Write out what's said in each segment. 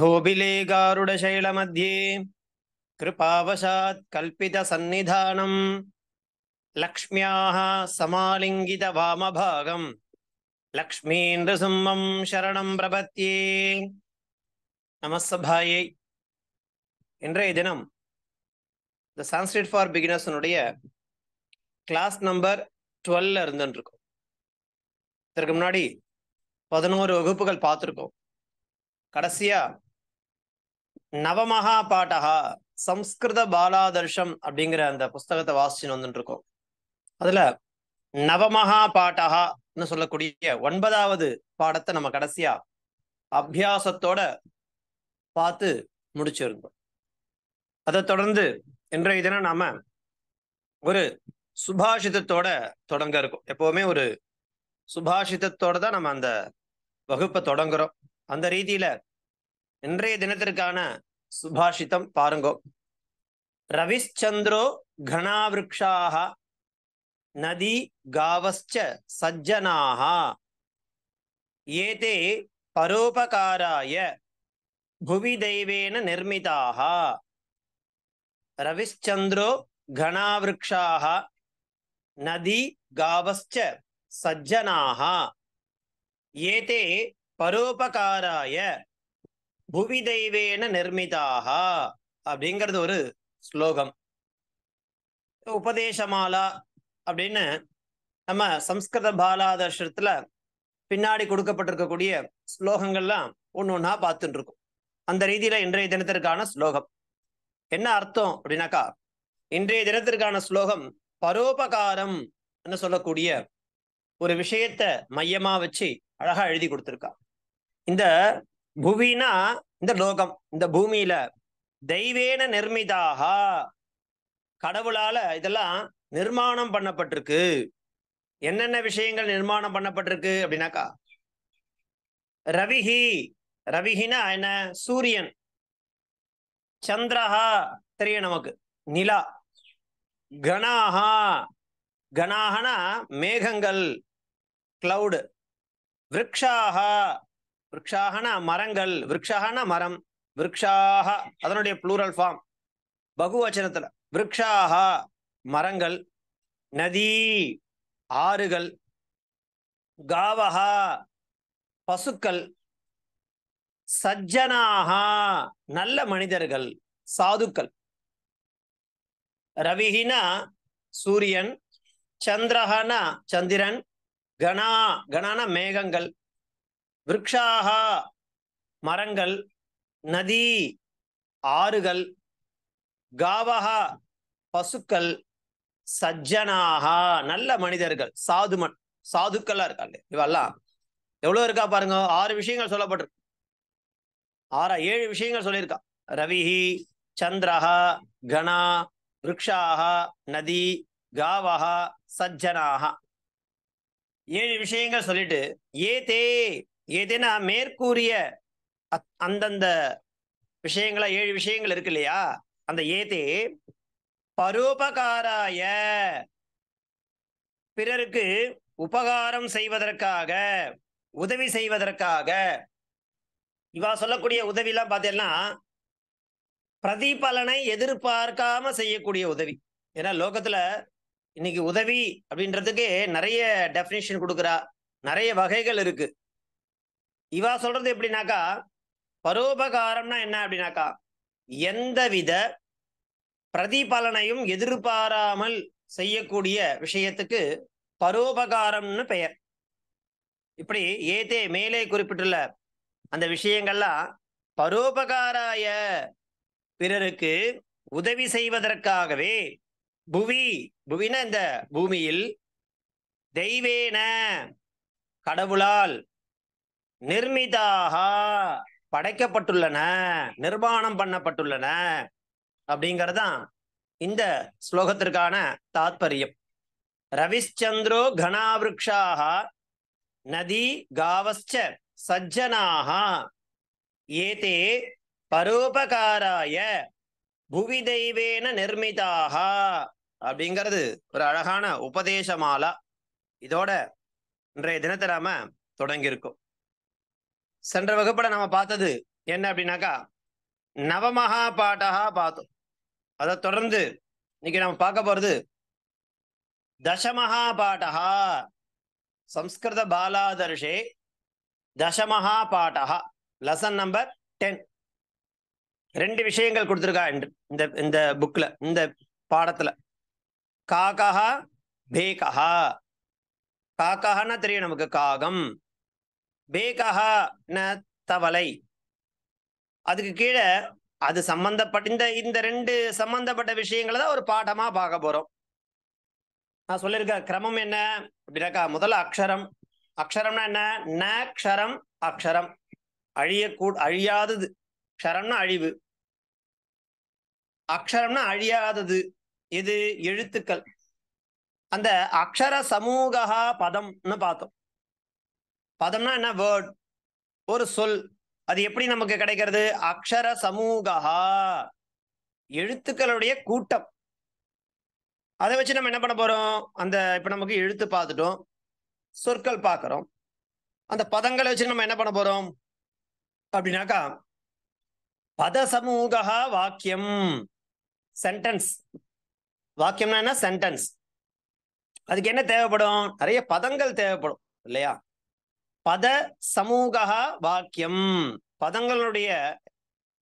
கோபிலே காருட சைல மத்தியே கிருபாவசாத் கல்பித சந்நிதானம் லக்ஷ்மியாக சமாலிங்கித வாமபாகம் லக்ஷ்மீந்து சரணம் பிரபத்தியே நமஸ்தபாயே இன்றைய தினம் த சான்ஸ்கிரிட் ஃபார் பிகினர்ஸனுடைய கிளாஸ் நம்பர் டுவெல்ல இருந்துருக்கும் இதற்கு முன்னாடி பதினோரு வகுப்புகள் பார்த்துருக்கோம் கடைசியா நவமகா பாட்டகா சம்ஸ்கிருத பாலாதர்ஷம் அப்படிங்கிற அந்த புஸ்தகத்தை வாசிச்சுன்னு வந்துட்டு இருக்கோம் அதுல நவமகா பாட்டகான்னு சொல்லக்கூடிய ஒன்பதாவது பாடத்தை நம்ம கடைசியா அபியாசத்தோட பார்த்து முடிச்சிருந்தோம் அதை தொடர்ந்து இன்றைய தினம் நாம ஒரு சுபாஷிதத்தோட தொடங்க இருக்கும் எப்பவுமே ஒரு சுபாஷிதத்தோட தான் நம்ம அந்த வகுப்பை தொடங்குறோம் அந்த ரீதியில இன்றைய தினத்திற்கான சுபாஷிதம் பாருங்கோ ரவிச்சந்திரோ கணாவிருஷாக நதி காவச்ச சஜ்ஜனாக ஏதே பரோபகாராய புவி தெய்வேன நிர்மிதாக ரவிச்சந்திரோ கணாவிருஷாக நதி காவச்ச சஜ்ஜனாக ஏதே பரோபகாராய புவி தெய்வேன நிர்மிதாகா அப்படிங்கிறது ஒரு ஸ்லோகம் உபதேசமாலா அப்படின்னு நம்ம சம்ஸ்கிருத பாலாதர்ஷத்துல பின்னாடி கொடுக்கப்பட்டிருக்கக்கூடிய ஸ்லோகங்கள்லாம் ஒன்று ஒன்னா பார்த்துட்டு இருக்கும் அந்த ரீதியில இன்றைய தினத்திற்கான ஸ்லோகம் என்ன அர்த்தம் அப்படின்னாக்கா இன்றைய தினத்திற்கான ஸ்லோகம் பரோபகாரம் சொல்லக்கூடிய ஒரு விஷயத்த மையமா வச்சு அழகா எழுதி கொடுத்துருக்கா இந்த புவினா இந்த லோகம் இந்த பூமியில தெய்வேன நிர்மிதாக கடவுளால இதெல்லாம் நிர்மாணம் பண்ணப்பட்டிருக்கு என்னென்ன விஷயங்கள் நிர்மாணம் பண்ணப்பட்டிருக்கு அப்படின்னாக்கா ரவிஹி ரவிஹினா என்ன சூரியன் சந்திரஹா தெரியும் நமக்கு நிலா கணாஹா கணாகனா மேகங்கள் கிளவுடு விரக்ஷாகா விரக்ஷாகனா மரங்கள் விரக்ஷாகனா மரம் விரக்ஷாக அதனுடைய ப்ளூரல் ஃபார்ம் பகுவச்சனத்தில் விரக்ஷாக மரங்கள் நதி ஆறுகள் காவஹா பசுக்கள் சஜ்ஜனாக நல்ல மனிதர்கள் சாதுக்கள் ரவிஹினா சூரியன் சந்திரஹனா சந்திரன் கணா கணான மேகங்கள் விரக்ஷாகா மரங்கள் நதி ஆறுகள் காவகா பசுக்கள் சஜ்ஜனாகா நல்ல மனிதர்கள் சாதுமன் சாதுக்கள்லாம் இருக்காங்க இவெல்லாம் எவ்வளவு இருக்கா பாருங்க ஆறு விஷயங்கள் சொல்லப்பட்டிருக்கு ஆறா ஏழு விஷயங்கள் சொல்லியிருக்கா ரவிஹி சந்திரஹா கணா விரக்ஷாக நதி காவகா சஜ்ஜனாகா ஏழு விஷயங்கள் சொல்லிட்டு ஏ தே ஏதேனா மேற்கூறிய அந்தந்த விஷயங்கள ஏழு விஷயங்கள் இருக்கு இல்லையா அந்த ஏதே பரோபகாராய பிறருக்கு உபகாரம் செய்வதற்காக உதவி செய்வதற்காக இவா சொல்லக்கூடிய உதவிலாம் பார்த்தீங்கன்னா பிரதிபலனை எதிர்பார்க்காம செய்யக்கூடிய உதவி ஏன்னா லோகத்துல இன்னைக்கு உதவி அப்படின்றதுக்கு நிறைய டெபினேஷன் கொடுக்குறா நிறைய வகைகள் இருக்கு இவா சொல்றது எப்படின்னாக்கா பரோபகாரம்னா என்ன அப்படின்னாக்கா எந்தவித பிரதிபலனையும் எதிர்பாராமல் செய்யக்கூடிய விஷயத்துக்கு பரோபகாரம்னு பெயர் இப்படி ஏதே மேலே குறிப்பிட்டுள்ள அந்த விஷயங்கள்லாம் பரோபகாராய பிறருக்கு உதவி செய்வதற்காகவே புவி புவின இந்த பூமியில் தெய்வேன கடவுளால் நிர்மிதாக படைக்கப்பட்டுள்ளன நிர்மாணம் பண்ணப்பட்டுள்ளன அப்படிங்கறதான் இந்த ஸ்லோகத்திற்கான தாத்பரியம் ரவிச்சந்திரோ கனாவிருஷாக நதி காவச்ச சஜ்ஜனாக ஏதே பரோபகாராய புவி தெய்வேன நிர்மிதாக அப்படிங்கிறது ஒரு அழகான உபதேசமாலா இதோட இன்றைய தினத்தை நாம தொடங்கியிருக்கோம் சென்ற வகுப்புல நம்ம பார்த்தது என்ன அப்படின்னாக்கா நவமகா பாட்டகா பார்த்தோம் அதை தொடர்ந்து இன்னைக்கு நம்ம பார்க்க போறது தசமகா பாட்டகா சம்ஸ்கிருத பாலாதர்ஷே தசமகா பாட்டகா லெசன் நம்பர் டென் ரெண்டு விஷயங்கள் கொடுத்துருக்கா இந்த இந்த புக்ல இந்த பாடத்துல காக்கஹா பேகா காக்கஹான்னா தெரியும் நமக்கு காகம் பேகஹா ந தவளை அதுக்கு கீழே அது சம்பந்தப்பட்ட இந்த இந்த ரெண்டு சம்பந்தப்பட்ட விஷயங்களை தான் ஒரு பாடமா பார்க்க போறோம் நான் சொல்லியிருக்க கிரமம் என்ன அப்படின்னாக்கா முதல்ல அக்ஷரம் அக்ஷரம்னா என்ன ந க்ஷரம் அக்ஷரம் அழியக்கூ அழியாதது க்ஷரம்னா அழிவு அக்ஷரம்னா அழியாதது இது எழுத்துக்கள் அந்த அக்ஷர சமூகா பதம்னு பார்த்தோம் பதம்னா என்ன வேர்ட் ஒரு சொல் அது எப்படி நமக்கு கிடைக்கிறது அக்ஷர சமூகா எழுத்துக்களுடைய கூட்டம் அதை வச்சு நம்ம என்ன பண்ண போறோம் அந்த இப்ப நமக்கு எழுத்து பார்த்துட்டோம் சொற்கள் பார்க்குறோம் அந்த பதங்களை வச்சு நம்ம என்ன பண்ண போறோம் அப்படின்னாக்கா பத சமூகா வாக்கியம் சென்டென்ஸ் வாக்கியம்னா என்ன சென்டென்ஸ் அதுக்கு என்ன தேவைப்படும் நிறைய பதங்கள் தேவைப்படும் இல்லையா பத சமூகா வாக்கியம் பதங்களுடைய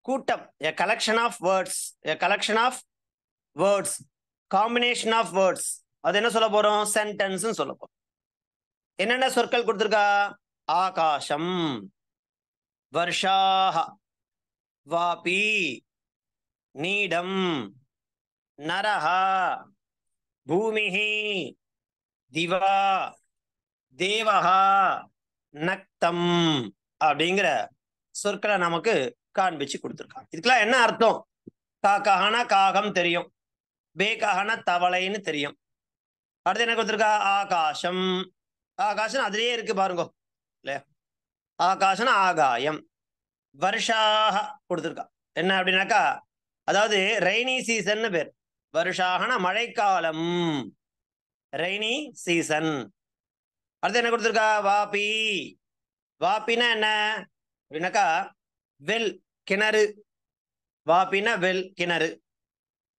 கூட்டம் a collection of words a collection of words combination of words அது என்ன சொல்ல போறோம் சென்டென்ஸ் சொல்ல போறோம் என்னென்ன சொற்கள் கொடுத்துருக்கா ஆகாசம் வர்ஷாக வாபி நீடம் நரஹா பூமிஹி திவா தேவஹா நக்தம் அப்படிங்கிற சொற்களை நமக்கு காண்பிச்சு கொடுத்துருக்காங்க இதுக்கெல்லாம் என்ன அர்த்தம் காக்காகனா காகம் தெரியும் பேக்காகனா தவளைன்னு தெரியும் அடுத்து என்ன கொடுத்துருக்கா ஆகாசம் ஆகாசம் அதுலயே இருக்கு பாருங்க இல்லையா ஆகாசம் ஆகாயம் வருஷாக கொடுத்துருக்கா என்ன அப்படின்னாக்கா அதாவது ரெய்னி சீசன் பேர் வருஷாகனா மழைக்காலம் ரெய்னி சீசன் அடுத்து என்ன கொடுத்துருக்கா வாபி வாப்பினா என்ன அப்படின்னாக்கா வெல் கிணறு வாப்பினா வெல் கிணறு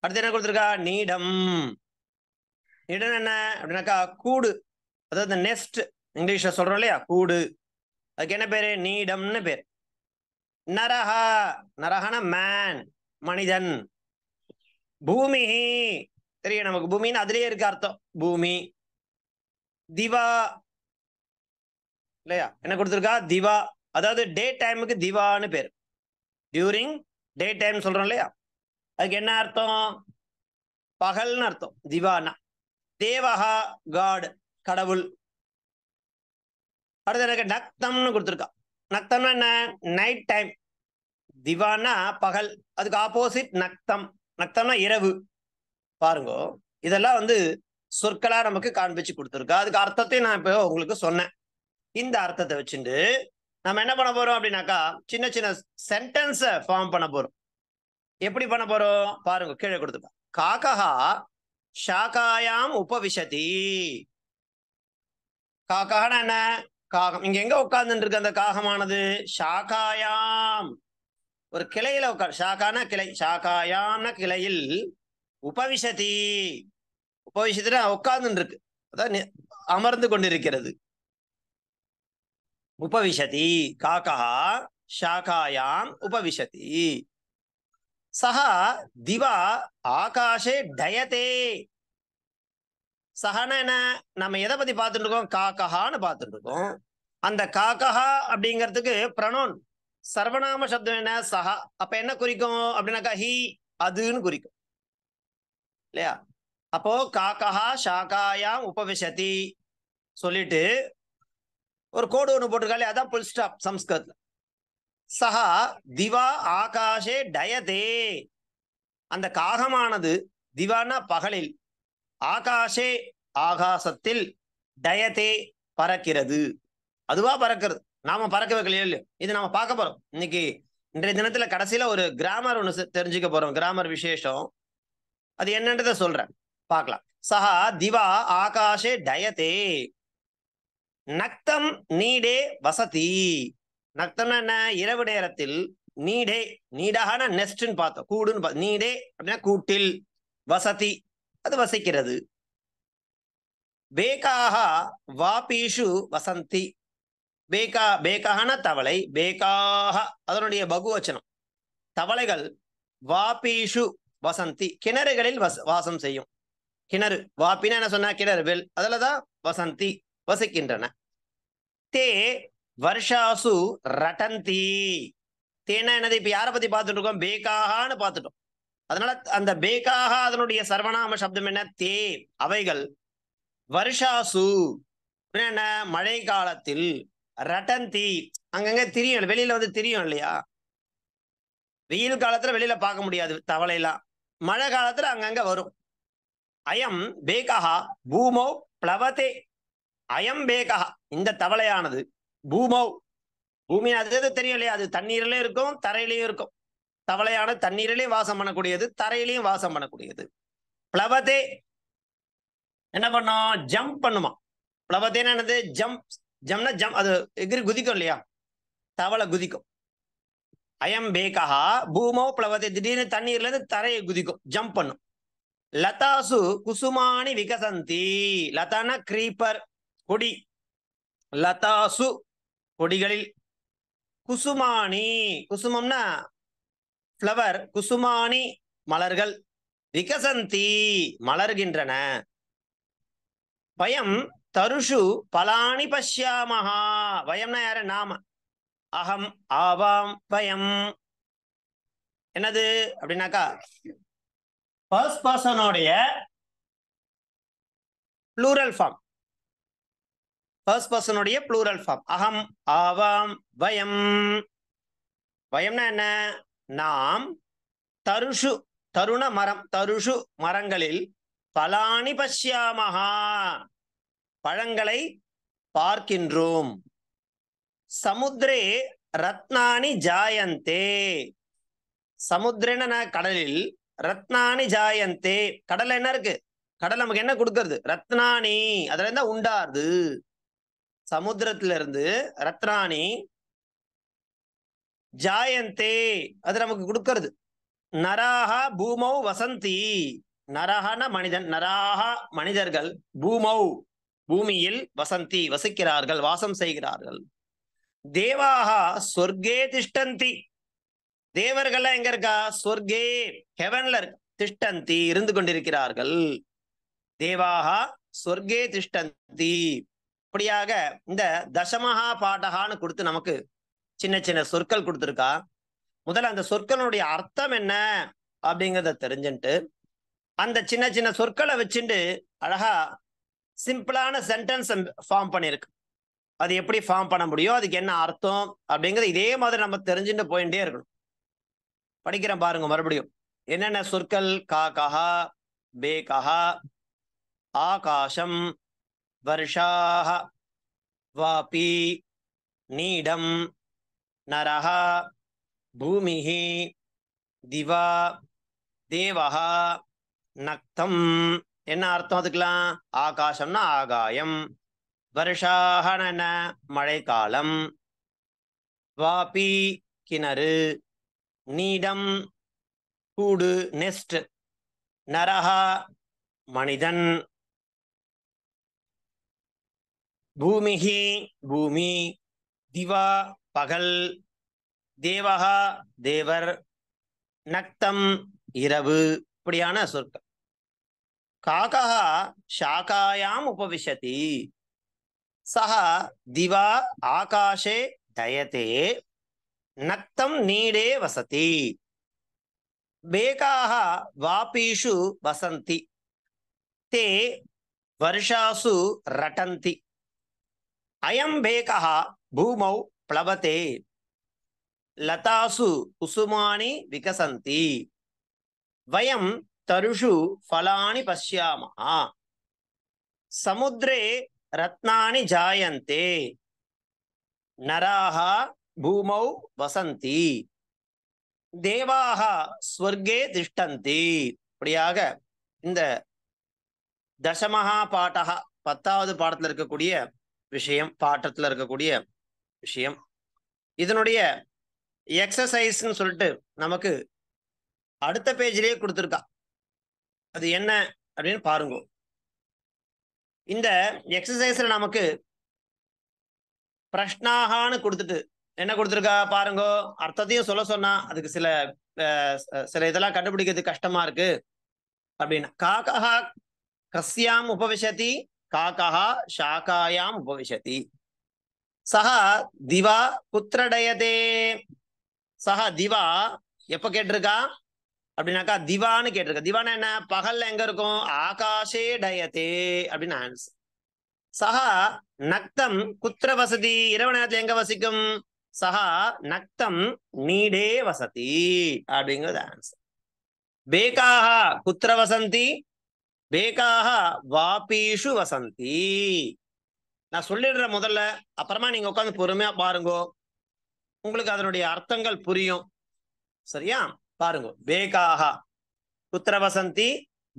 அடுத்து என்ன கொடுத்துருக்கா நீடம் நீடம் என்ன அப்படின்னாக்கா கூடு அதாவது நெஸ்ட் இங்கிலீஷ்ல சொல்றோம் இல்லையா கூடு அதுக்கு என்ன பேரு நீடம்னு பேர் நரஹா நரஹான மேன் மனிதன் பூமி தெரியும் நமக்கு பூமின்னு அதுலயே இருக்கு அர்த்தம் பூமி திவா இல்லையா என்ன கொடுத்துருக்கா திவா அதாவது டே டைமுக்கு திவான்னு பேர் டியூரிங் டே டைம் சொல்றோம் இல்லையா அதுக்கு என்ன அர்த்தம் பகல்னு அர்த்தம் திவானா தேவஹா காட் கடவுள் அடுத்து எனக்கு நக்தம்னு கொடுத்துருக்கா நக்தம்னா என்ன நைட் டைம் திவானா பகல் அதுக்கு ஆப்போசிட் நக்தம் நக்தம்னா இரவு பாருங்க இதெல்லாம் வந்து சொற்களா நமக்கு காண்பிச்சு கொடுத்துருக்கா அதுக்கு அர்த்தத்தையும் நான் இப்போ உங்களுக்கு சொன்னேன் இந்த அர்த்தத்தை வச்சுட்டு நம்ம என்ன பண்ண போறோம் அப்படின்னாக்கா சின்ன சின்ன சென்டென்ஸை ஃபார்ம் பண்ண போறோம் எப்படி பண்ண போறோம் பாருங்க கீழே கொடுத்துப்பா காக்கா ஷாக்காயாம் உபவிஷதி காக்கான என்ன காகம் இங்க எங்க உட்கார்ந்துட்டு இருக்கு அந்த காகமானது ஷாக்காயாம் ஒரு கிளையில உட்கார் ஷாக்கான கிளை ஷாக்காயாம்னா கிளையில் உபவிஷதி உபவிஷத்துல உட்கார்ந்துட்டு இருக்கு அதான் அமர்ந்து கொண்டிருக்கிறது உபவிஷதி காக்கா சாக்காயாம் உபவிஷதி சா திவா ஆகாஷே டயதே சஹனா என்ன நம்ம எதை பத்தி பார்த்துட்டு இருக்கோம் காக்கஹான்னு பார்த்துட்டு இருக்கோம் அந்த காக்கஹா அப்படிங்கிறதுக்கு பிரனோன் சர்வநாம சப்தம் என்ன சஹா அப்ப என்ன குறிக்கும் அப்படின்னாக்கா ஹி அதுன்னு குறிக்கும் இல்லையா அப்போ காக்கஹா சாக்காயாம் உபவிசதி சொல்லிட்டு ஒரு கோடு ஒன்று போட்டிருக்காலே அதான் புல் ஸ்டாப் சம்ஸ்கிருத்ல சஹா திவா ஆகாஷே டயதே அந்த காகமானது திவானா பகலில் ஆகாஷே ஆகாசத்தில் டயதே பறக்கிறது அதுவா பறக்கிறது நாம பறக்க வைக்கலையோ இல்லையோ இது நாம பார்க்க போறோம் இன்னைக்கு இன்றைய தினத்துல கடைசியில ஒரு கிராமர் ஒன்று தெரிஞ்சுக்க போறோம் கிராமர் விசேஷம் அது என்னன்றத சொல்றேன் பார்க்கலாம் சஹா திவா ஆகாஷே டயதே நக்தம் நீடே வசதி நக்தம்னா என்ன இரவு நேரத்தில் நீடே நீடாகனா நெஸ்ட்னு பார்த்தோம் கூடுன்னு நீடே அப்படின்னா கூட்டில் வசதி அது வசிக்கிறது பேக்காக வாபீஷு வசந்தி பேக்கா பேக்கான தவளை பேக்காக அதனுடைய பகுவச்சனம் தவளைகள் வாபீஷு வசந்தி கிணறுகளில் வச வாசம் செய்யும் கிணறு வாப்பின்னு என்ன சொன்னா கிணறு வெல் அதில் தான் வசந்தி வசிக்கின்றன தே வருஷாசு ரட்டந்தி தேனா என்னது இப்ப யாரை பத்தி பார்த்துட்டு இருக்கோம் பேகாகான்னு பார்த்துட்டோம் அதனால அந்த பேக்காக அதனுடைய சர்வநாம சப்தம் என்ன தே அவைகள் வருஷாசு என்ன மழை காலத்தில் ரட்டந்தி அங்கங்க தெரியும் வெளியில வந்து தெரியும் இல்லையா வெயில் காலத்துல வெளியில பார்க்க முடியாது தவளையெல்லாம் மழை காலத்துல அங்கங்க வரும் அயம் பேகா பூமோ பிளவத்தே அயம் பேகா இந்த தவளையானது பூமௌ பூமி அது தெரியும் இல்லையா அது தண்ணீர்ல இருக்கும் தரையிலையும் இருக்கும் தவளையான தண்ணீரிலையும் வாசம் பண்ணக்கூடியது தரையிலையும் வாசம் பண்ணக்கூடியது பிளவதே என்ன பண்ணும் ஜம்ப் பண்ணுமா பிளவத்தேன்னு என்னது ஜம்ப் ஜம்னா ஜம் அது எகிரி குதிக்கும் இல்லையா தவளை குதிக்கும் அயம் பேகா பூமோ பிளவத்தை திடீர்னு தண்ணீர்ல இருந்து தரையை குதிக்கும் ஜம்ப் பண்ணும் லதாசு குசுமானி விகசந்தி லதானா கிரீப்பர் கொடி லதாசு கொடிகளில் குசுமானி குசுமம்னா ஃப்ளவர் குசுமானி மலர்கள் விகசந்தி மலர்கின்றன பயம் தருஷு பலானி பஷ்யாமஹா வயம்னா யாரு நாம அகம் ஆவாம் பயம் என்னது அப்படின்னாக்கா ஃபர்ஸ்ட் பர்சனுடைய ப்ளூரல் ஃபார்ம் ஃபர்ஸ்ட் பர்சனுடைய ப்ளூரல் ஃபார்ம் அகம் ஆவாம் வயம் வயம்னா என்ன நாம் தருஷு தருண மரம் தருஷு மரங்களில் பலானி பசியாமகா பழங்களை பார்க்கின்றோம் சமுத்திரே ரத்னானி ஜாயந்தே சமுத்திரன கடலில் ரத்னானி ஜாயந்தே கடல் என்ன இருக்கு கடல் நமக்கு என்ன கொடுக்கறது ரத்னானி அதுல இருந்தா உண்டாருது சமுத்திரத்துல இருந்து ரத்ராணி ஜாயந்தே அது நமக்கு கொடுக்கறது நராகா பூமௌ வசந்தி நரஹன மனிதன் நராகா மனிதர்கள் பூமௌ பூமியில் வசந்தி வசிக்கிறார்கள் வாசம் செய்கிறார்கள் தேவாகா சொர்க்கே திஷ்டந்தி தேவர்கள்லாம் எங்க இருக்கா சொர்க்கே ஹெவன்ல திஷ்டந்தி இருந்து கொண்டிருக்கிறார்கள் தேவாகா சொர்க்கே திஷ்டந்தி அப்படியாக இந்த தசமஹா பாடகான்னு கொடுத்து நமக்கு சின்ன சின்ன சொற்கள் கொடுத்துருக்கா முதல்ல அந்த சொற்களுடைய அர்த்தம் என்ன அப்படிங்கிறத தெரிஞ்சுட்டு அந்த சின்ன சின்ன சொற்களை வச்சுட்டு அழகா சிம்பிளான சென்டென்ஸ் ஃபார்ம் பண்ணியிருக்கு அது எப்படி ஃபார்ம் பண்ண முடியும் அதுக்கு என்ன அர்த்தம் அப்படிங்கிறது இதே மாதிரி நம்ம தெரிஞ்சுட்டு போயிட்டே இருக்கணும் படிக்கிறேன் பாருங்க மறுபடியும் என்னென்ன சொற்கள் கா பே கஹா ஆகாசம் வருஷாக வாபி நீடம் நரஹா பூமிஹி திவா தேவஹா நக்தம் என்ன அர்த்தம் அதுக்கெல்லாம் ஆகாசம்னா ஆகாயம் வருஷாகன மழைக்காலம் வாபி கிணறு நீடம் கூடு நெஸ்ட் நரஹா மனிதன் பூமிகி பூமி திவா பகல் தேவகா தேவர் நக்தம் இரவு இப்படியான சொற்கள் காக்கா சாக்காயாம் உபவிஷதி சா திவா ஆகாஷே தயதே நக்தம் நீடே வசதி வேகாக வாபீஷு வசந்தி தே வருஷாசு ரட்டந்தி அயம் வேகா பூமௌ பிளவத்தே லதாசு குசுமானி விகசந்தி வயம் தருஷு ஃபலானி பசியாமா சமுத்திரே ரத்னானி ஜாயந்தே நராக பூமௌ வசந்தி தேவாக ஸ்வர்கே திஷ்டந்தி இப்படியாக இந்த தசமஹா பாட்டகா பத்தாவது பாடத்தில் இருக்கக்கூடிய விஷயம் பாட்டத்தில் இருக்கக்கூடிய விஷயம் இதனுடைய எக்ஸசைஸ்ன்னு சொல்லிட்டு நமக்கு அடுத்த பேஜ்லேயே கொடுத்துருக்கா அது என்ன அப்படின்னு பாருங்க இந்த எக்ஸசைஸில் நமக்கு பிரஷ்னாகான்னு கொடுத்துட்டு என்ன கொடுத்துருக்கா பாருங்க அர்த்தத்தையும் சொல்ல சொன்னா அதுக்கு சில சில இதெல்லாம் கண்டுபிடிக்கிறது கஷ்டமா இருக்கு அப்படின்னா காக்கஹா கஸ்யாம் உபவிசதி काकः शाखायाम् उपविशति சஹா திவா குத்திரடையதே சஹா திவா எப்போ கேட்டிருக்கா அப்படின்னாக்கா திவான்னு கேட்டிருக்கா திவானா என்ன பகல்ல எங்க இருக்கும் ஆகாஷே டயத்தே அப்படின்னு ஆன்சர் சஹா நக்தம் குத்திர வசதி இரவு நேரத்துல எங்க வசிக்கும் சஹா நக்தம் நீடே வசதி அப்படிங்கிறது ஆன்சர் பேகாக குத்திர வசந்தி வேகாக வாபீஷு வசந்தி நான் சொல்லிடுற முதல்ல அப்புறமா நீங்க உட்காந்து பொறுமையா பாருங்கோ உங்களுக்கு அதனுடைய அர்த்தங்கள் புரியும் சரியா பாருங்க வேகாக குத்திர வசந்தி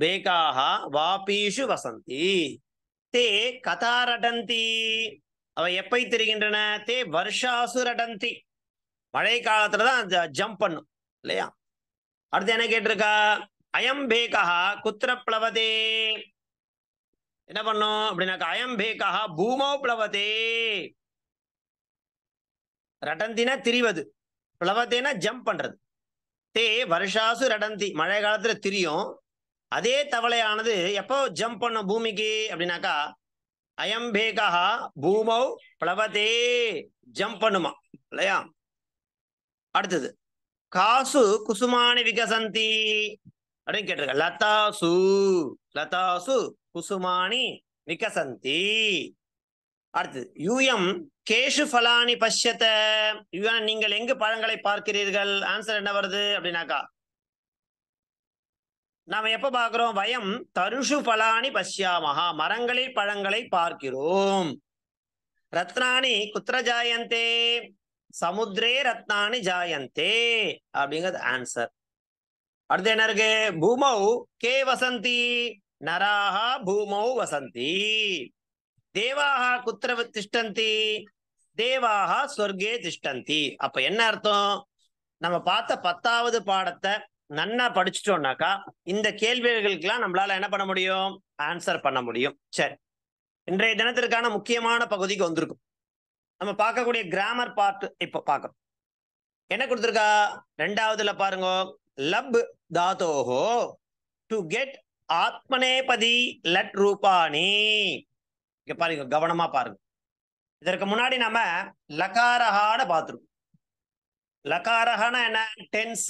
வேகாக வாபீஷு வசந்தி தே கதா ரடந்தி அவ எப்பை தெரிகின்றன தே வருஷாசு ரடந்தி மழை காலத்துலதான் தான் ஜம்ப் பண்ணும் இல்லையா அடுத்து என்ன கேட்டிருக்கா அயம் பேகா குத்திர பிளவதே என்ன பண்ணும் அப்படின்னாக்கா அயம் பேகா பூமோ பிளவதே ரடந்தினா திரிவது பிளவத்தேனா ஜம்ப் பண்றது தே வருஷாசு ரடந்தி மழை காலத்துல திரியும் அதே தவளையானது எப்போ ஜம்ப் பண்ணும் பூமிக்கு அப்படின்னாக்கா அயம் பேகா பூமௌ பிளவதே ஜம்ப் பண்ணுமா இல்லையா அடுத்தது காசு குசுமானி விகசந்தி அப்படின்னு கேட்டிருக்க லதாசு லதாசு குசுமானி விகசந்தி அடுத்தது யூஎம் கேஷு பலானி பசியத்த யூஎன நீங்கள் எங்கு பழங்களை பார்க்கிறீர்கள் ஆன்சர் என்ன வருது அப்படின்னாக்கா நாம் எப்ப பாக்குறோம் வயம் தருஷு பலானி பஷ்யாமகா மரங்களில் பழங்களை பார்க்கிறோம் ரத்னானி குத்திர ஜாயந்தே சமுத்திரே ரத்னானி ஜாயந்தே அப்படிங்கிறது ஆன்சர் அடுத்து என்ன இருக்கு பூமௌ கே வசந்தி நராக பூமௌ வசந்தி தேவாக குத்திர திஷ்டந்தி தேவாக சொர்க்கே திஷ்டந்தி அப்ப என்ன அர்த்தம் நம்ம பார்த்த பத்தாவது பாடத்தை நன்னா படிச்சுட்டோம்னாக்கா இந்த கேள்விகளுக்கெல்லாம் நம்மளால என்ன பண்ண முடியும் ஆன்சர் பண்ண முடியும் சரி இன்றைய தினத்திற்கான முக்கியமான பகுதிக்கு வந்திருக்கும் நம்ம பார்க்கக்கூடிய கிராமர் பார்ட் இப்போ பார்க்கணும் என்ன கொடுத்துருக்கா ரெண்டாவதுல பாருங்க லப் தாதோஹோ டு கெட் ஆத்மநேபதி லட் ரூபாணி இங்க பாருங்க கவனமா பாருங்க இதற்கு முன்னாடி நம்ம லகாரஹான பார்த்துருக்கோம் லகாரஹானா என்ன டென்ஸ்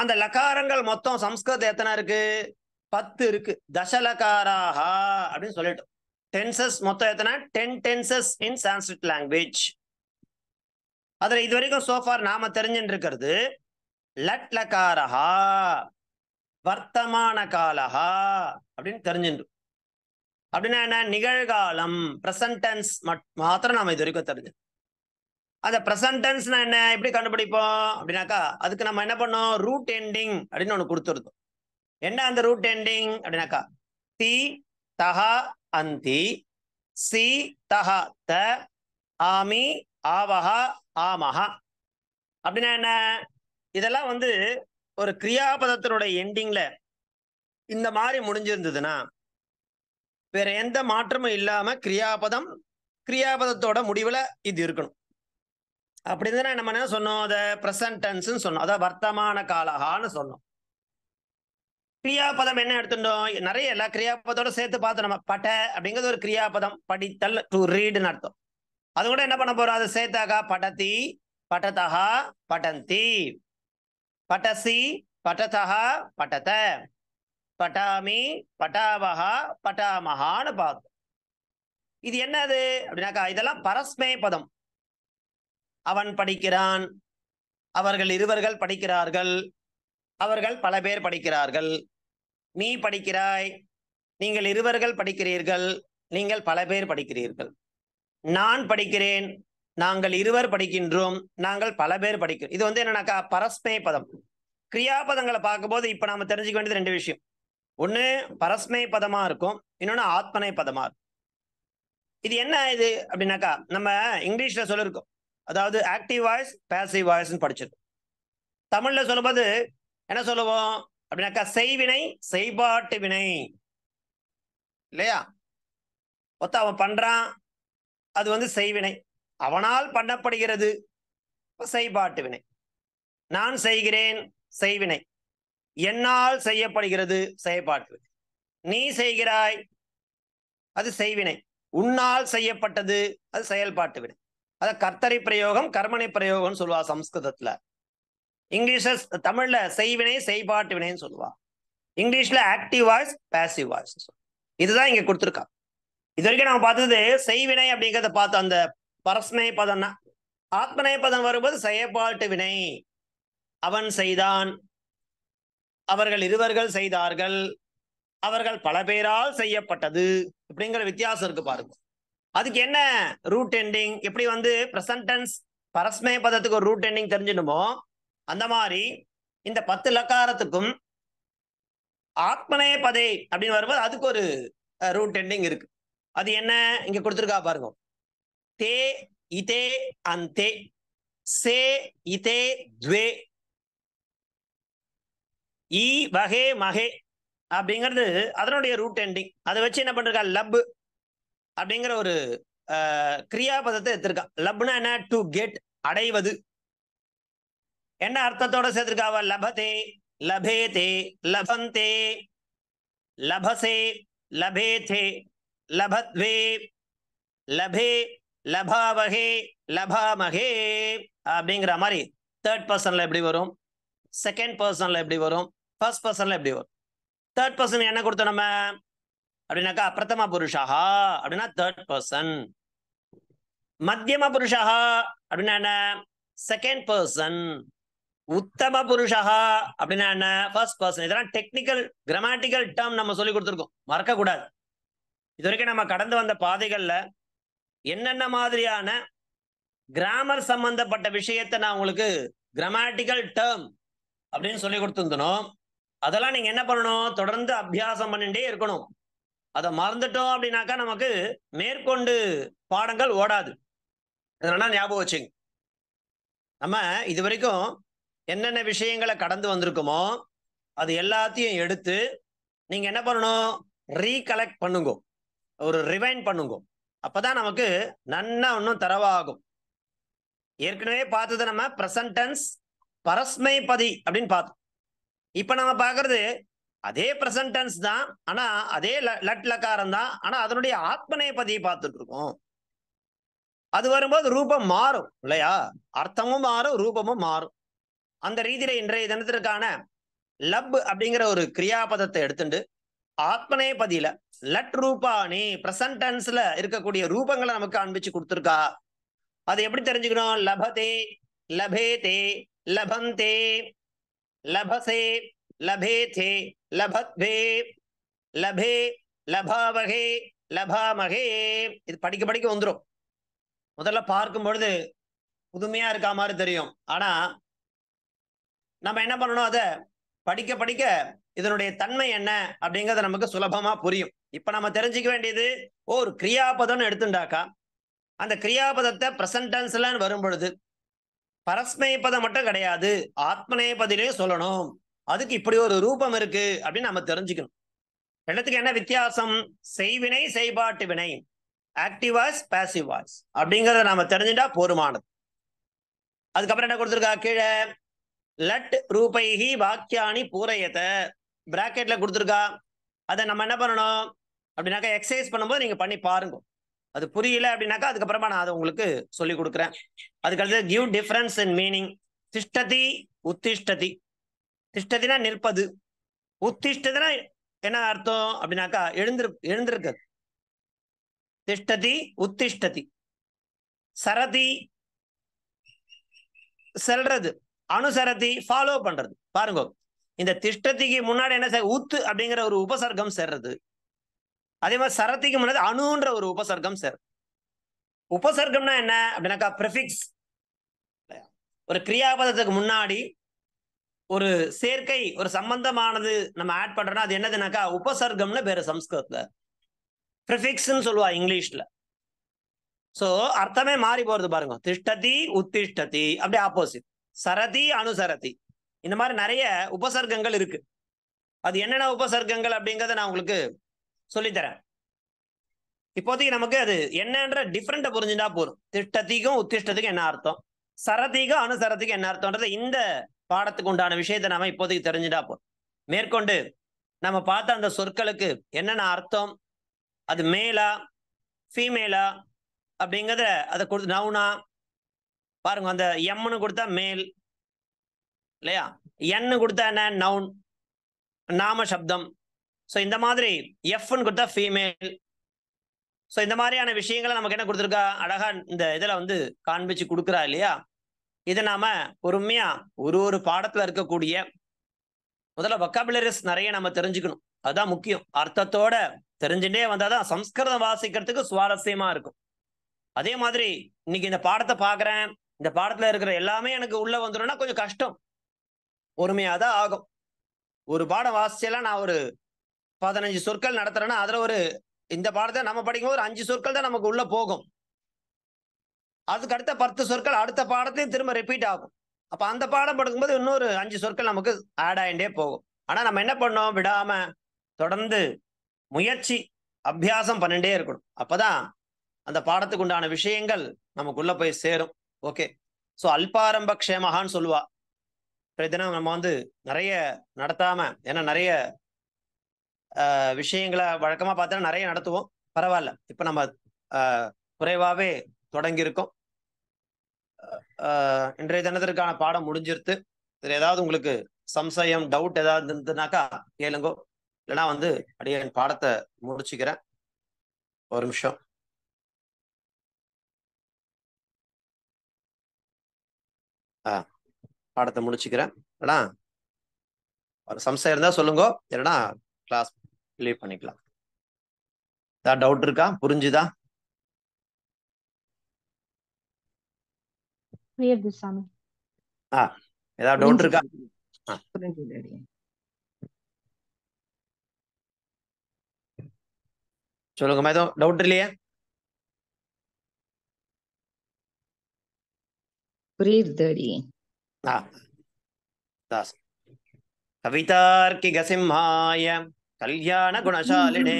அந்த லகாரங்கள் மொத்தம் சம்ஸ்கிருதம் எத்தனை இருக்கு பத்து இருக்கு தசலகாரஹா அப்படின்னு சொல்லிட்டோம் டென்சஸ் மொத்தம் எத்தனை ten tenses in Sanskrit language அதுல இது வரைக்கும் சோஃபார் நாம தெரிஞ்சுட்டு இருக்கிறது லட்லகாரஹா வர்த்தமான காலஹா அப்படின்னு தெரிஞ்சிடும் அப்படின்னா என்ன நிகழ்காலம் பிரசன்டென்ஸ் மாத்திரம் நாம இது வரைக்கும் தெரிஞ்சு அந்த பிரசன்டென்ஸ்னா என்ன எப்படி கண்டுபிடிப்போம் அப்படின்னாக்கா அதுக்கு நம்ம என்ன பண்ணோம் ரூட் எண்டிங் அப்படின்னு ஒண்ணு கொடுத்துருந்தோம் என்ன அந்த ரூட் எண்டிங் அப்படின்னாக்கா தி தஹா அந்தி சி தஹா த ஆமி ஆவஹா ஆமஹா அப்படின்னா என்ன இதெல்லாம் வந்து ஒரு கிரியாபதத்தினுடைய எண்டிங்ல இந்த மாதிரி முடிஞ்சிருந்ததுன்னா வேற எந்த மாற்றமும் இல்லாம கிரியாபதம் கிரியாபதத்தோட முடிவுல இது இருக்கணும் அப்படி இருந்தா நம்ம என்ன சொன்னோம் அதை பிரசன்ட் சொன்னோம் அதான் வர்த்தமான காலகான்னு சொன்னோம் கிரியாபதம் என்ன எடுத்துட்டோம் நிறைய எல்லா கிரியாபதத்தோட சேர்த்து பார்த்து நம்ம பட அப்படிங்கிறது ஒரு கிரியாபதம் படித்தல் டு ரீடுன்னு அர்த்தம் அது கூட என்ன பண்ண போறோம் அதை சேர்த்தாக்கா படத்தி பட்டதா படந்தி பட்டசி பட்டதா பட்டத பட்டாமி பட்டாவகா பட்டாமகான்னு பார்த்தோம் இது என்னது அப்படின்னாக்கா இதெல்லாம் பரஸ்மே பதம் அவன் படிக்கிறான் அவர்கள் இருவர்கள் படிக்கிறார்கள் அவர்கள் பல பேர் படிக்கிறார்கள் நீ படிக்கிறாய் நீங்கள் இருவர்கள் படிக்கிறீர்கள் நீங்கள் பல பேர் படிக்கிறீர்கள் நான் படிக்கிறேன் நாங்கள் இருவர் படிக்கின்றோம் நாங்கள் பல பேர் படிக்கிறோம் இது வந்து என்னன்னாக்கா பரஸ்மே பதம் கிரியாபதங்களை பார்க்கும்போது இப்போ நம்ம தெரிஞ்சுக்க வேண்டியது ரெண்டு விஷயம் ஒன்று பரஸ்மே பதமாக இருக்கும் இன்னொன்னு ஆத்மனை பதமாக இருக்கும் இது என்ன இது அப்படின்னாக்கா நம்ம இங்கிலீஷில் சொல்லியிருக்கோம் அதாவது ஆக்டிவ் வாய்ஸ் பேசிவ் வாய்ஸ்ன்னு படிச்சிருக்கோம் தமிழில் சொல்லும்போது என்ன சொல்லுவோம் அப்படின்னாக்கா செய்வினை செய்பாட்டு வினை இல்லையா ஒத்த அவன் பண்ணுறான் அது வந்து செய்வினை அவனால் பண்ணப்படுகிறது செய்பாட்டு வினை நான் செய்கிறேன் செய்வினை என்னால் செய்யப்படுகிறது செயற்பாட்டு வினை நீ செய்கிறாய் அது செய்வினை உன்னால் செய்யப்பட்டது அது செயல்பாட்டு வினை அத கர்த்தரை பிரயோகம் கர்மனை பிரயோகம்னு சொல்லுவா சம்ஸ்கிருதத்துல இங்கிலீஷ்ல தமிழ்ல செய்வினை செய்பாட்டு வினைன்னு சொல்லுவா இங்கிலீஷ்ல ஆக்டிவ் வாய்ஸ் பேசிவ் வாய்ஸ் இதுதான் இங்க கொடுத்துருக்கா இது வரைக்கும் நம்ம பார்த்தது செய்வினை அப்படிங்கிறத பார்த்தோம் அந்த ஆத்மனே பதம் வரும்போது செயற்பாட்டு வினை அவன் செய்தான் அவர்கள் இருவர்கள் செய்தார்கள் அவர்கள் பல பேரால் செய்யப்பட்டது அப்படிங்கிற வித்தியாசம் இருக்கு பாருங்க அதுக்கு என்ன ரூட் எண்டிங் எப்படி வந்து பிரசன்டென்ஸ் பரஸ்மே பதத்துக்கு ஒரு ரூட் எண்டிங் தெரிஞ்சிடுமோ அந்த மாதிரி இந்த பத்து லக்காரத்துக்கும் ஆத்மனே பதை அப்படின்னு வரும்போது அதுக்கு ஒரு ரூட் எண்டிங் இருக்கு அது என்ன இங்க கொடுத்துருக்கா பாருங்க தே இதே அந்தே சே இதே துவே இ வகே மகே அப்படிங்கிறது அதனுடைய ரூட் எண்டிங் அதை வச்சு என்ன பண்ணிருக்கா லப் அப்படிங்கிற ஒரு கிரியாபதத்தை எடுத்திருக்கா லப்னா என்ன டு கெட் அடைவது என்ன அர்த்தத்தோட சேர்த்திருக்காவ லபதே லபேதே லபந்தே லபசே லபேதே லபத்வே லபே லபாவகே லபாமகே அப்படிங்கிற மாதிரி தேர்ட் பர்சன்ல எப்படி வரும் செகண்ட் பர்சன்ல எப்படி வரும் ஃபர்ஸ்ட் பர்சன்ல எப்படி வரும் தேர்ட் பர்சன் என்ன கொடுத்தோம் நம்ம அப்படின்னாக்கா அப்பிரதம புருஷா அப்படின்னா தேர்ட் பர்சன் மத்தியம புருஷா அப்படின்னா என்ன செகண்ட் பர்சன் உத்தம புருஷா அப்படின்னா என்ன ஃபர்ஸ்ட் பர்சன் இதெல்லாம் டெக்னிக்கல் கிராமட்டிக்கல் டேர்ம் நம்ம சொல்லி கொடுத்துருக்கோம் மறக்கக்கூடாது இது வரைக்கும் நம்ம கடந்து வந்த பாதைகள்ல என்னென்ன மாதிரியான கிராமர் சம்பந்தப்பட்ட விஷயத்த நான் உங்களுக்கு கிராமட்டிக்கல் டேர்ம் அப்படின்னு சொல்லி கொடுத்துருந்தனும் அதெல்லாம் நீங்க என்ன பண்ணணும் தொடர்ந்து அபியாசம் பண்ணிட்டே இருக்கணும் அதை மறந்துட்டோம் அப்படின்னாக்கா நமக்கு மேற்கொண்டு பாடங்கள் ஓடாது இதெல்லாம் ஞாபகம் வச்சுங்க நம்ம இது வரைக்கும் என்னென்ன விஷயங்களை கடந்து வந்திருக்கோமோ அது எல்லாத்தையும் எடுத்து நீங்க என்ன பண்ணணும் ரீகலெக்ட் பண்ணுங்க ஒரு ரிவைன் பண்ணுங்க அப்பதான் நமக்கு நன்னா ஒன்றும் தரவாகும் ஏற்கனவே பார்த்தது நம்ம பிரசன்டென்ஸ் பரஸ்மைபதி அப்படின்னு பார்த்தோம் இப்ப நம்ம பாக்குறது அதே பிரசன்டென்ஸ் தான் ஆனா அதே லட் லக்காரம் தான் ஆனா அதனுடைய பதியை பார்த்துட்டு இருக்கோம் அது வரும்போது ரூபம் மாறும் இல்லையா அர்த்தமும் மாறும் ரூபமும் மாறும் அந்த ரீதியில இன்றைய தினத்திற்கான லப் அப்படிங்கிற ஒரு கிரியாபதத்தை எடுத்துட்டு ஆத்மனே பதியில லட் ரூபானி பிரசன்டன்ஸ்ல இருக்கக்கூடிய ரூபங்களை நமக்கு அனுப்பிச்சு கொடுத்துருக்கா அது எப்படி தெரிஞ்சுக்கணும் லபதே லபேதே லபந்தே லபசே லபேதே லபத்பே லபே லபாவகே லபாமகே இது படிக்க படிக்க வந்துடும் முதல்ல பார்க்கும் பொழுது புதுமையா இருக்கா மாதிரி தெரியும் ஆனா நம்ம என்ன பண்ணணும் அதை படிக்க படிக்க இதனுடைய தன்மை என்ன அப்படிங்கிறது நமக்கு சுலபமா புரியும் இப்ப நம்ம தெரிஞ்சுக்க வேண்டியது ஓ ஒரு கிரியாபதம்னு எடுத்துட்டாக்கா அந்த கிரியாபதத்தை பிரசன்டென்ஸ்லன்னு வரும் பொழுது பரஸ்மயபதம் மட்டும் கிடையாது ஆத்மநேயபதிலேயே சொல்லணும் அதுக்கு இப்படி ஒரு ரூபம் இருக்கு அப்படின்னு நம்ம தெரிஞ்சுக்கணும் ரெண்டுத்துக்கு என்ன வித்தியாசம் செய்வினை செய்பாட்டு வினை ஆக்டிவ் வாய்ஸ் பேசிவ் வாய்ஸ் அப்படிங்கிறத நாம தெரிஞ்சுட்டா போருமானது அதுக்கப்புறம் என்ன கொடுத்துருக்கா கீழே லட் ரூபைகி வாக்கியானி பூரையத்தை பிராக்கெட்ல கொடுத்துருக்கா அதை நம்ம என்ன பண்ணணும் அப்படின்னாக்கா எக்ஸசைஸ் பண்ணும்போது நீங்க பண்ணி பாருங்க அது புரியல அப்படின்னாக்கா அதுக்கப்புறமா நான் அதை உங்களுக்கு சொல்லி கொடுக்குறேன் அதுக்கடுத்து கிவ் டிஃபரன்ஸ் இன் மீனிங் திஷ்டதி உத்திஷ்டதி திஷ்டதினா நிற்பது உத்திஷ்டதுனா என்ன அர்த்தம் அப்படின்னாக்கா எழுந்திரு எழுந்திருக்கிறது திஷ்டதி உத்திஷ்டதி சரதி செல்றது அனுசரதி ஃபாலோ பண்றது பாருங்க இந்த திஷ்டத்திக்கு முன்னாடி என்ன சார் ஊத்து அப்படிங்கிற ஒரு உபசர்க்கம் சேர்றது அதே மாதிரி சரத்திக்கு முன்னாடி அணுன்ற ஒரு உபசர்க்கம் சேர் உபசர்க்கம்னா என்ன அப்படின்னாக்கா ப்ரிஃபிக்ஸ் ஒரு கிரியாபதத்துக்கு முன்னாடி ஒரு சேர்க்கை ஒரு சம்பந்தமானது நம்ம ஆட் பண்றோம்னா அது என்னதுனாக்கா உபசர்க்கம்னு பேரு சம்ஸ்கிருதத்துல ப்ரிஃபிக்ஸ்ன்னு சொல்லுவா இங்கிலீஷ்ல ஸோ அர்த்தமே மாறி போறது பாருங்க திஷ்டதி உத்திஷ்டதி அப்படியே ஆப்போசிட் சரதி அனுசரதி இந்த மாதிரி நிறைய உபசர்க்கங்கள் இருக்கு அது என்னென்ன உபசர்க்கங்கள் அப்படிங்கிறத நான் உங்களுக்கு சொல்லித்தரேன் இப்போதைக்கு நமக்கு அது என்னன்ற டிஃப்ரெண்ட்டை புரிஞ்சுட்டா போதும் திட்டத்திக்கும் உத்திஷ்டத்துக்கும் என்ன அர்த்தம் சரதீகம் அனுசரத்துக்கும் என்ன அர்த்தம்ன்றது இந்த பாடத்துக்கு உண்டான விஷயத்த நாம இப்போதைக்கு தெரிஞ்சுட்டா போதும் மேற்கொண்டு நம்ம பார்த்த அந்த சொற்களுக்கு என்னென்ன அர்த்தம் அது மேலா ஃபீமேலா அப்படிங்கிறத அதை கொடுத்து நவுனா பாருங்க அந்த எம்னு கொடுத்தா மேல் இல்லையா என் கொடுத்தா என்ன நவுன் நாம சப்தம் ஸோ இந்த மாதிரி எஃப்னு கொடுத்தா ஃபீமேல் ஸோ இந்த மாதிரியான விஷயங்களை நமக்கு என்ன கொடுத்துருக்கா அழகா இந்த இதில் வந்து காண்பிச்சு கொடுக்குறா இல்லையா இதை நாம பொறுமையா ஒரு ஒரு பாடத்துல இருக்கக்கூடிய முதல்ல வக்காபுலரிஸ் நிறைய நம்ம தெரிஞ்சுக்கணும் அதுதான் முக்கியம் அர்த்தத்தோட தெரிஞ்சுட்டே வந்தாதான் சம்ஸ்கிருதம் வாசிக்கிறதுக்கு சுவாரஸ்யமா இருக்கும் அதே மாதிரி இன்னைக்கு இந்த பாடத்தை பாக்குறேன் இந்த பாடத்துல இருக்கிற எல்லாமே எனக்கு உள்ள வந்துடும்னா கொஞ்சம் கஷ்டம் பொறுமையா தான் ஆகும் ஒரு பாடம் வாசிச்செல்லாம் நான் ஒரு பதினஞ்சு சொற்கள் நடத்துறேன்னா அதுல ஒரு இந்த பாடத்தை நம்ம படிக்கும்போது ஒரு அஞ்சு சொற்கள் தான் நமக்கு உள்ள போகும் அதுக்கு அடுத்த பத்து சொற்கள் அடுத்த பாடத்தையும் திரும்ப ரிப்பீட் ஆகும் அப்ப அந்த பாடம் படுக்கும்போது இன்னொரு அஞ்சு சொற்கள் நமக்கு ஆட் ஆகிண்டே போகும் ஆனா நம்ம என்ன பண்ணோம் விடாம தொடர்ந்து முயற்சி அபியாசம் பண்ணிட்டே இருக்கணும் அப்பதான் அந்த பாடத்துக்கு உண்டான விஷயங்கள் நமக்குள்ள போய் சேரும் ஓகே ஸோ அல்பாரம்ப க்ஷேமகான்னு சொல்லுவா இன்றைய தினம் நம்ம வந்து நிறைய நடத்தாம ஏன்னா நிறைய விஷயங்களை வழக்கமா பார்த்தா நிறைய நடத்துவோம் பரவாயில்ல இப்ப நம்ம குறைவாவே தொடங்கி இருக்கோம் இன்றைய தினத்திற்கான பாடம் முடிஞ்சிருத்து இதுல ஏதாவது உங்களுக்கு சம்சயம் டவுட் ஏதாவது இருந்ததுனாக்கா கேளுங்கோ இல்லைன்னா வந்து அப்படியே என் பாடத்தை முடிச்சுக்கிறேன் ஒரு நிமிஷம் ஆ பாடத்தை முடிச்சுக்கிறேன் ஒரு சம்சயம் இருந்தா சொல்லுங்க என்னடா கிளாஸ் லீவ் பண்ணிக்கலாம் ஏதாவது டவுட் இருக்கா புரிஞ்சுதா ஏதாவது டவுட் இருக்கா சொல்லுங்கம்மா எதுவும் டவுட் இல்லையே புரியுது हाँ। दास कवितार्किकसिंहाय कल्याणगुणशालिने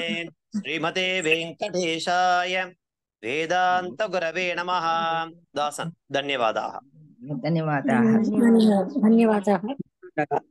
श्रीमते वेङ्कटेशाय वेदान्तगुरवे नमः दासन् धन्यवादाः धन्यवादाः धन्यवादाः